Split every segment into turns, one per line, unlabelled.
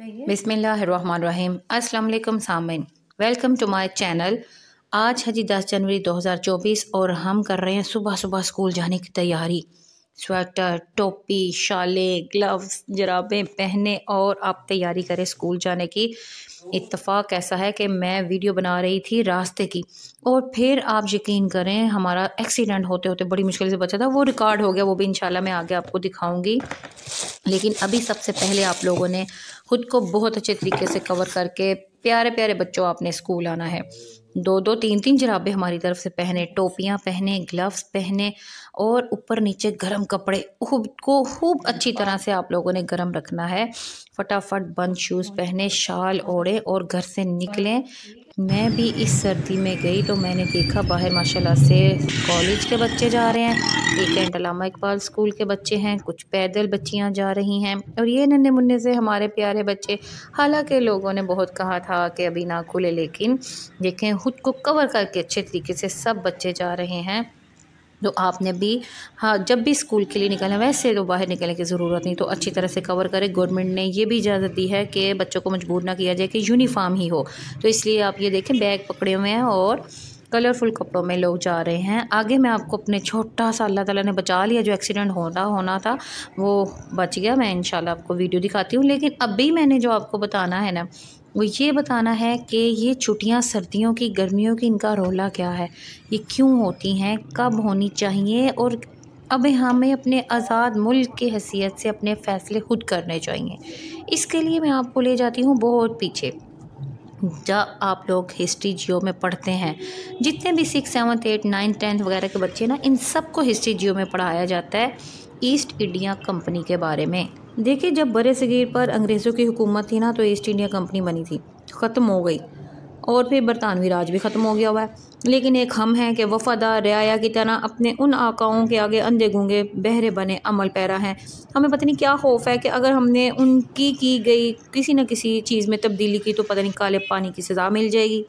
बिसमीम अस्सलाम सामिन वेलकम टू माय चैनल आज है जी दस जनवरी 2024 और हम कर रहे हैं सुबह सुबह स्कूल जाने की तैयारी स्वेटर टोपी शालें ग्लव्स जराबें पहने और आप तैयारी करें स्कूल जाने की इतफाक़ ऐसा है कि मैं वीडियो बना रही थी रास्ते की और फिर आप यकीन करें हमारा एक्सीडेंट होते होते बड़ी मुश्किल से बचा था वो रिकॉर्ड हो गया वो भी इंशाल्लाह मैं आगे आपको दिखाऊंगी लेकिन अभी सबसे पहले आप लोगों ने खुद को बहुत अच्छे तरीके से कवर करके प्यारे प्यारे बच्चों आपने स्कूल आना है दो दो तीन तीन जराबे हमारी तरफ से पहने टोपियाँ पहने ग्लव्स पहने और ऊपर नीचे गर्म कपड़े खूब को खूब अच्छी तरह से आप लोगों ने गर्म रखना है फटाफट बंद शूज़ पहने शाल ओढ़े और घर से निकलें मैं भी इस सर्दी में गई तो मैंने देखा बाहर माशाल्लाह से कॉलेज के बच्चे जा रहे हैं एक एंड अलामा इकबाल स्कूल के बच्चे हैं कुछ पैदल बच्चियां जा रही हैं और ये नन्हे मुन्ने से हमारे प्यारे बच्चे हालांकि लोगों ने बहुत कहा था कि अभी ना खुले लेकिन देखें खुद को कवर करके अच्छे तरीके से सब बच्चे जा रहे हैं तो आपने भी हाँ जब भी स्कूल के लिए निकलें वैसे तो बाहर निकलने की ज़रूरत नहीं तो अच्छी तरह से कवर करें गवर्नमेंट ने ये भी इजाज़त दी है कि बच्चों को मजबूर ना किया जाए कि यूनिफॉर्म ही हो तो इसलिए आप ये देखें बैग पकड़े हुए हैं और कलरफुल कपड़ों में लोग जा रहे हैं आगे मैं आपको अपने छोटा सा अल्लाह ताला ने बचा लिया जो एक्सीडेंट होना होना था वो बच गया मैं इंशाल्लाह आपको वीडियो दिखाती हूँ लेकिन अभी मैंने जो आपको बताना है ना वो ये बताना है कि ये छुट्टियां सर्दियों की गर्मियों की इनका रोला क्या है ये क्यों होती हैं कब होनी चाहिए और अब हमें अपने आज़ाद मुल्क की हैसियत से अपने फ़ैसले खुद करने चाहिए इसके लिए मैं आपको ले जाती हूँ बहुत पीछे जब आप लोग हिस्ट्री जियो में पढ़ते हैं जितने भी six seventh eight ninth tenth वगैरह के बच्चे ना इन सब को हिस्ट्री जियो में पढ़ाया जाता है ईस्ट इंडिया कंपनी के बारे में देखिए जब बर सगीर पर अंग्रेज़ों की हुकूमत थी ना तो ईस्ट इंडिया कंपनी बनी थी ख़त्म हो गई और फिर बरतानवी राज भी ख़त्म हो गया हुआ है लेकिन एक हम हैं कि वफ़ादार रियाया की तरह अपने उन आकाओं के आगे अंधे गूँगे बहरे बने अमल पैरा हैं हमें पता नहीं क्या खौफ है कि अगर हमने उनकी की गई किसी न किसी चीज़ में तब्दीली की तो पता नहीं काले पानी की सज़ा मिल जाएगी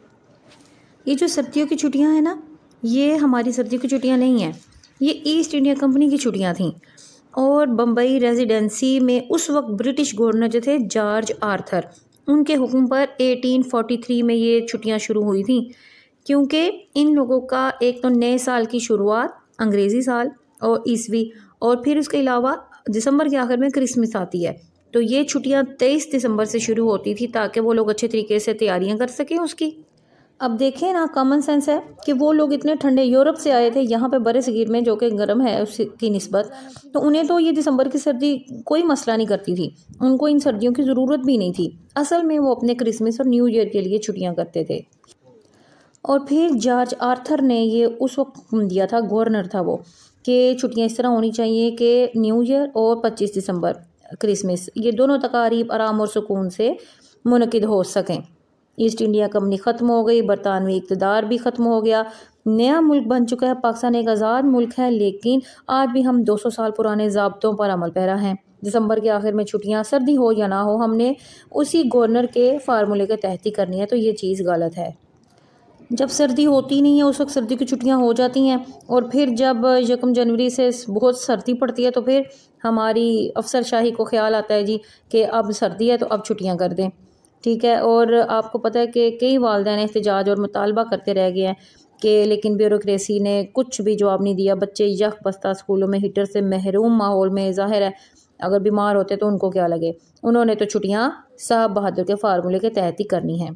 ये जो सर्दियों की छुट्टियाँ हैं ना ये हमारी सर्दियों की छुट्टियाँ नहीं हैं ये ईस्ट इंडिया कंपनी की छुट्टियाँ थीं और बम्बई रेजिडेंसी में उस वक्त ब्रिटिश गवर्नर जो थे जॉर्ज आर्थर उनके हुक्म पर 1843 में ये छुट्टियां शुरू हुई थी क्योंकि इन लोगों का एक तो नए साल की शुरुआत अंग्रेज़ी साल और ईस्वी और फिर उसके अलावा दिसंबर के आखिर में क्रिसमस आती है तो ये छुट्टियां 23 दिसंबर से शुरू होती थी ताकि वो लोग अच्छे तरीके से तैयारियां कर सकें उसकी अब देखें ना कॉमन सेंस है कि वो लोग इतने ठंडे यूरोप से आए थे यहाँ पे बड़े सगीर में जो कि गर्म है उसकी नस्बत तो उन्हें तो ये दिसंबर की सर्दी कोई मसला नहीं करती थी उनको इन सर्दियों की ज़रूरत भी नहीं थी असल में वो अपने क्रिसमस और न्यू ईयर के लिए छुट्टियाँ करते थे और फिर जॉर्ज आर्थर ने ये उस वक्त दिया था गवर्नर था वो कि छुट्टियाँ इस तरह होनी चाहिए कि न्यू ईयर और पच्चीस दिसंबर क्रिसमस ये दोनों तकारीब आराम और सुकून से मुनद हो सकें ईस्ट इंडिया कंपनी ख़त्म हो गई बरतानवी इकतदार भी ख़त्म हो गया नया मुल्क बन चुका है पाकिस्तान एक आज़ाद मुल्क है लेकिन आज भी हम 200 साल पुराने जबतों पर अमल पैरा हैं दिसंबर के आखिर में छुट्टियां सर्दी हो या ना हो हमने उसी गवर्नर के फार्मूले के तहत ही करनी है तो ये चीज़ गलत है जब सर्दी होती नहीं है उस वक्त सर्दी की छुट्टियाँ हो जाती हैं और फिर जब यकम जनवरी से बहुत सर्दी पड़ती है तो फिर हमारी अफसरशाही को ख्याल आता है जी कि अब सर्दी है तो अब छुट्टियाँ कर दें ठीक है और आपको पता है कि कई वालदेन एहतजाज और मुतालबा करते रह गए हैं कि लेकिन ब्यूरोसी ने कुछ भी जवाब नहीं दिया बच्चे यख बस्ता स्कूलों में हीटर से महरूम माहौल में ज़ाहिर है अगर बीमार होते तो उनको क्या लगे उन्होंने तो छुट्टियाँ साहब बहादुर के फार्मूले के तहत ही करनी है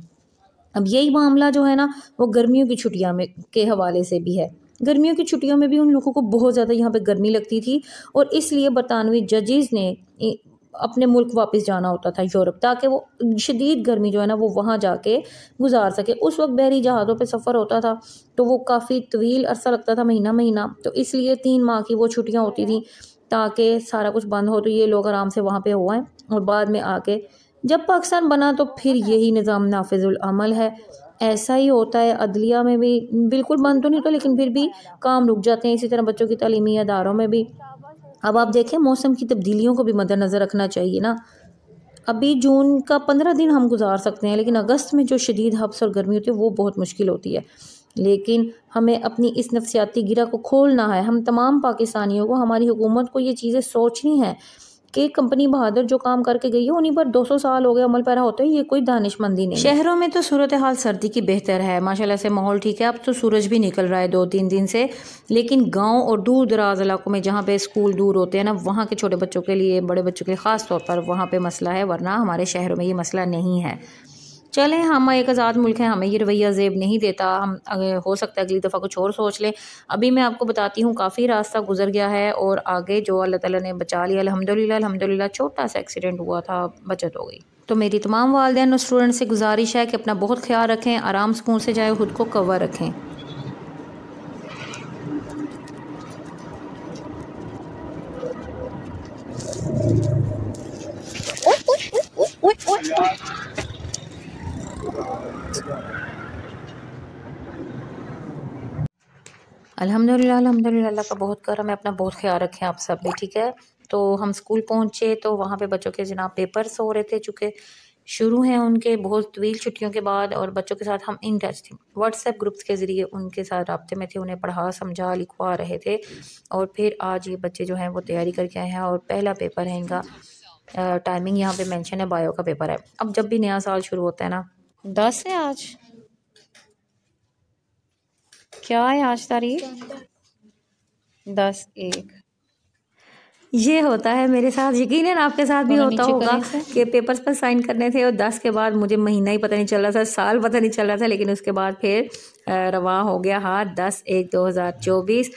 अब यही मामला जो है ना वो गर्मियों की छुट्टियाँ में के हवाले से भी है गर्मियों की छुट्टियों में भी उन लोगों को बहुत ज़्यादा यहाँ पे गर्मी लगती थी और इसलिए बरतानवी जजेज़ ने अपने मुल्क वापस जाना होता था यूरोप ताकि वो शदीद गर्मी जो है ना वो वहाँ जाके गुजार सके उस वक्त बहरी जहाज़ों पे सफ़र होता था तो वो काफ़ी तवील अरसा लगता था महीना महीना तो इसलिए तीन माह की वो छुट्टियाँ होती थी ताकि सारा कुछ बंद हो तो ये लोग आराम से वहाँ पर हुआ है और बाद में आके जब पाकिस्तान बना तो फिर यही निज़ाम नाफिजुलमल है ऐसा ही होता है अदलिया में भी बिल्कुल बंद तो नहीं होता लेकिन फिर भी काम रुक जाते हैं इसी तरह बच्चों की तलीमी अदारों में भी अब आप देखें मौसम की तब्दीलियों को भी मद्दनज़र रखना चाहिए ना अभी जून का पंद्रह दिन हम गुजार सकते हैं लेकिन अगस्त में जो शदीद हफ्स और गर्मी होती है वो बहुत मुश्किल होती है लेकिन हमें अपनी इस नफसियाती गिरा को खोलना है हम तमाम पाकिस्तानियों को हमारी हुकूमत को ये चीज़ें सोचनी हैं कि कंपनी बहादुर जो काम करके गई है उन्हीं पर 200 साल हो गए अमल पैरा होते हैं ये कोई दानिशमंदी नहीं शहरों में तो सूरत हाल सर्दी की बेहतर है माशाल्लाह से माहौल ठीक है अब तो सूरज भी निकल रहा है दो तीन दिन से लेकिन गाँव और दूर दराज इलाकों में जहाँ पे स्कूल दूर होते हैं ना वहाँ के छोटे बच्चों के लिए बड़े बच्चों के लिए खासतौर पर वहाँ पर मसला है वरना हमारे शहरों में ये मसला नहीं है चलें हम एक आज़ाद मुल्क हैं हमें ये रवैया जेब नहीं देता हम हो सकता है अगली दफ़ा कुछ और सोच लें अभी मैं आपको बताती हूँ काफ़ी रास्ता गुजर गया है और आगे जो अल्लाह ताला ने बचा लिया अलहमदिल्ला अलहमदिल्ला छोटा सा एक्सीडेंट हुआ था बचत हो गई तो मेरी तमाम वालदे और स्टूडेंट से गुजारिश है कि अपना बहुत ख्याल रखें आराम सुकून से जाए खुद को कवर रखें अलहमदिल्ला अलहमदिल्ला का बहुत करम है अपना बहुत ख्याल रखें आप सब भी ठीक है तो हम स्कूल पहुंचे तो वहाँ पे बच्चों के जनाब पेपर्स हो रहे थे चूँकि शुरू हैं उनके बहुत तवील छुट्टियों के बाद और बच्चों के साथ हम इन टच थे व्हाट्सएप ग्रुप्स के ज़रिए उनके साथ रबते में थे उन्हें पढ़ा समझा लिखवा रहे थे और फिर आज ये बच्चे जो हैं वो तैयारी करके आए हैं और पहला पेपर है इनका टाइमिंग यहाँ पे मैंशन है बायो का पेपर है अब जब भी नया साल शुरू होता है ना दस है आज क्या है आज तारीख दस एक ये होता है मेरे साथ यकीन है ना आपके साथ भी होता होगा कि पेपर्स पर साइन करने थे और दस के बाद मुझे महीना ही पता नहीं चल रहा था साल पता नहीं चल रहा था लेकिन उसके बाद फिर रवा हो गया हाथ दस एक दो हज़ार चौबीस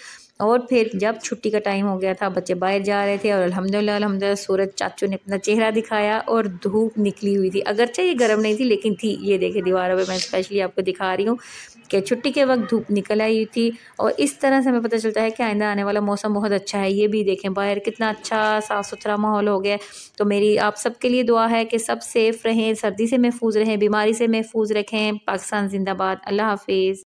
और फिर जब छुट्टी का टाइम हो गया था बच्चे बाहर जा रहे थे और अलहमदिल्ला अल्हम्दुलिल्लाह सूरज चाचू ने अपना चेहरा दिखाया और धूप निकली हुई थी अगरचे ये गर्म नहीं थी लेकिन थी ये देखे दीवारों पर मैं स्पेशली आपको दिखा रही हूँ कि छुट्टी के वक्त धूप निकल आई थी और इस तरह से हमें पता चलता है कि आइंदा आने वाला मौसम बहुत अच्छा है ये भी देखें बाहर कितना अच्छा साफ़ सुथरा माहौल हो गया तो मेरी आप सबके लिए दुआ है कि सब सेफ़ रहें सर्दी से महफूज रहें बीमारी से महफूज रखें पाकिस्तान जिंदाबाद अल्लाह हाफिज़